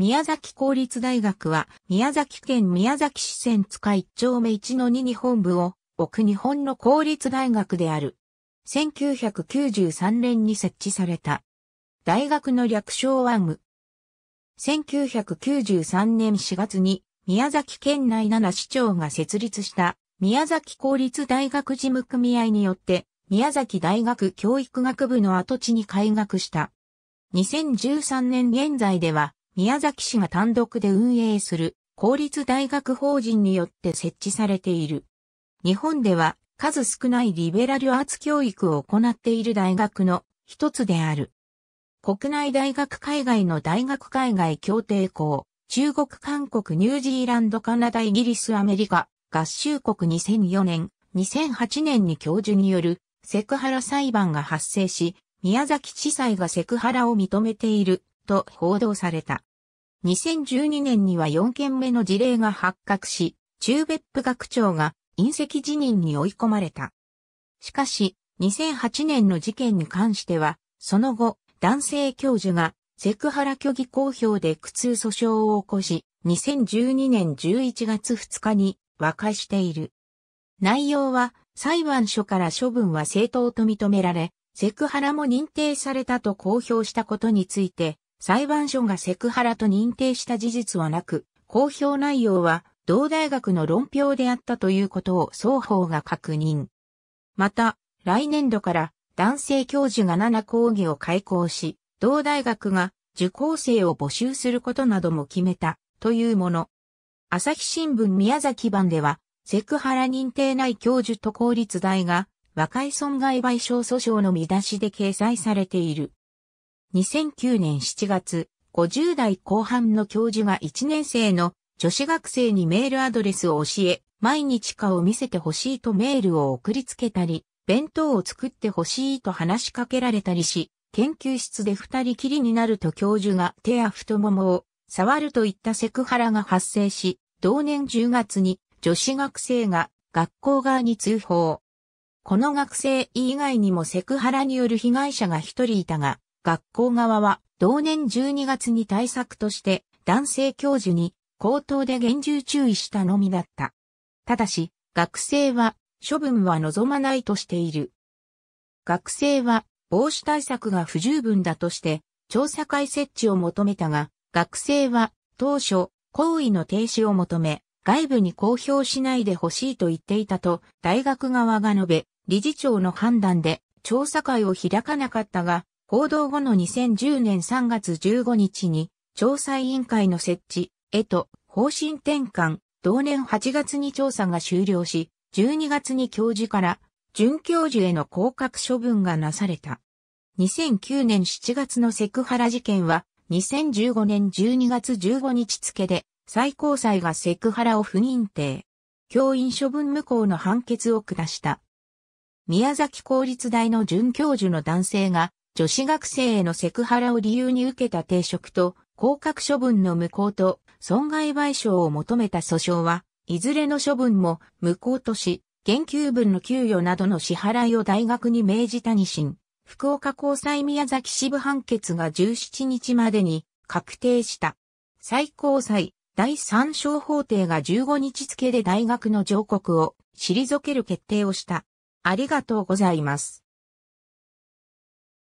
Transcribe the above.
宮崎公立大学は、宮崎県宮崎市線塚一丁目一の二日本部を置く日本の公立大学である。1993年に設置された。大学の略称は無。1993年4月に宮崎県内7市長が設立した宮崎公立大学事務組合によって宮崎大学教育学部の跡地に開学した。2013年現在では宮崎市が単独で運営する公立大学法人によって設置されている。日本では数少ないリベラルアーツ教育を行っている大学の一つである。国内大学海外の大学海外協定校、中国韓国ニュージーランドカナダイギリスアメリカ、合衆国2004年、2008年に教授によるセクハラ裁判が発生し、宮崎地裁がセクハラを認めていると報道された。2012年には4件目の事例が発覚し、中別府学長が隕石辞任に追い込まれた。しかし、2008年の事件に関しては、その後、男性教授がセクハラ虚偽公表で苦痛訴訟を起こし、2012年11月2日に和解している。内容は、裁判所から処分は正当と認められ、セクハラも認定されたと公表したことについて、裁判所がセクハラと認定した事実はなく、公表内容は同大学の論評であったということを双方が確認。また、来年度から男性教授が7講義を開講し、同大学が受講生を募集することなども決めたというもの。朝日新聞宮崎版では、セクハラ認定内教授と公立大が和解損害賠償訴訟の見出しで掲載されている。2009年7月、50代後半の教授が1年生の女子学生にメールアドレスを教え、毎日かを見せてほしいとメールを送りつけたり、弁当を作ってほしいと話しかけられたりし、研究室で二人きりになると教授が手や太ももを触るといったセクハラが発生し、同年10月に女子学生が学校側に通報。この学生以外にもセクハラによる被害者が一人いたが、学校側は同年12月に対策として男性教授に口頭で厳重注意したのみだった。ただし、学生は処分は望まないとしている。学生は防止対策が不十分だとして調査会設置を求めたが、学生は当初行為の停止を求め、外部に公表しないでほしいと言っていたと大学側が述べ、理事長の判断で調査会を開かなかったが、報道後の2010年3月15日に、調査委員会の設置、へと、方針転換、同年8月に調査が終了し、12月に教授から准教授への降格処分がなされた。2009年7月のセクハラ事件は2015年12月15日付で最高裁がセクハラを不認定。教員処分無効の判決を下した。宮崎公立大の准教授の男性が女子学生へのセクハラを理由に受けた停職と、降格処分の無効と、損害賠償を求めた訴訟は、いずれの処分も無効とし、減給分の給与などの支払いを大学に命じた二審、福岡高裁宮崎支部判決が17日までに確定した。最高裁第三小法廷が15日付で大学の上告を退ける決定をした。ありがとうございます。